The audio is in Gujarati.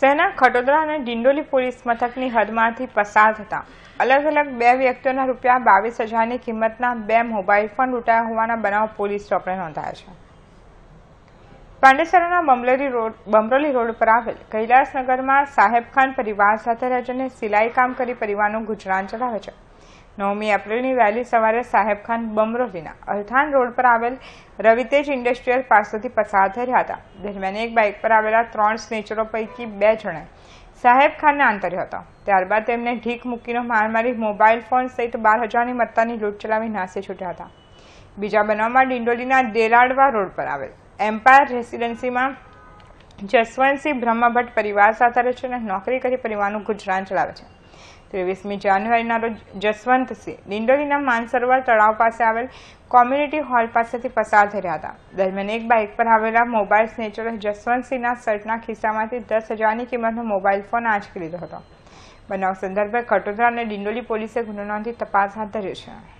શહેરના ખટોદરા અને ડિંડોલી પોલીસ મથકની હદમાંથી પસાર થતા અલગ અલગ બે વ્યક્તિઓના રૂપિયા બાવીસ હજારની કિંમતના બે મોબાઈલ ફોન લૂંટાયા હોવાના બનાવ પોલીસ ચોપડે નોંધાયા છે પાંડેસરાના બમલેરી રોડ બમરોલી રોડ પર આવેલ કૈલાસનગરમાં સાહેબ ખાન પરિવાર સાથે રહીને સિલાઈ કામ કરી પરિવારનું ગુજરાન ચલાવે છે નવમી એપ્રિલની વહેલી સવારે સાહેબ ખાન બમરોલીના અલથાન રોડ પર આવેલ રવિતેજ ઇન્ડસ્ટ્રીયલ પાસેથી પસાર થઈ હતા દરમિયાન એક બાઇક પર આવેલા ત્રણ સ્નેચરો પૈકી બે જણાએ સાહેબ ખાનને આંતર્યો હતો ત્યારબાદ તેમને ઢીક મૂકીનો મારમારી મોબાઈલ ફોન સહિત બાર હજારની મત્તાની લૂંટ ચલાવી નાસી છૂટ્યા હતા બીજા બનાવમાં ડિંડોલીના દેલાડવા રોડ પર આવેલ એમ્પાયર રેસિડેન્સીમાં જસવંતસિંહ બ્રહ્મભટ્ટ પરિવાર સાથે રહે છે અને નોકરી કરી પરિવારનું ગુજરાન ચલાવે છે ત્રેવીસમી જાન્યુઆરીના રોજ જસવંતસિંહ દિંડોલીના માનસરોવર તળાવ પાસે આવેલ કોમ્યુનિટી હોલ પાસેથી પસાર થઈ રહ્યા હતા દરમિયાન એક બાઇક પર આવેલા મોબાઈલ સ્નેચરે જસવંતસિંહના શર્ટના ખિસ્સામાંથી દસ હજારની કિંમતનો મોબાઈલ ફોન આંચકી લીધો હતો બનાવ સંદર્ભે કટોદરા અને ડિંડોલી પોલીસે ગુનો નોંધી તપાસ હાથ ધર્યો છે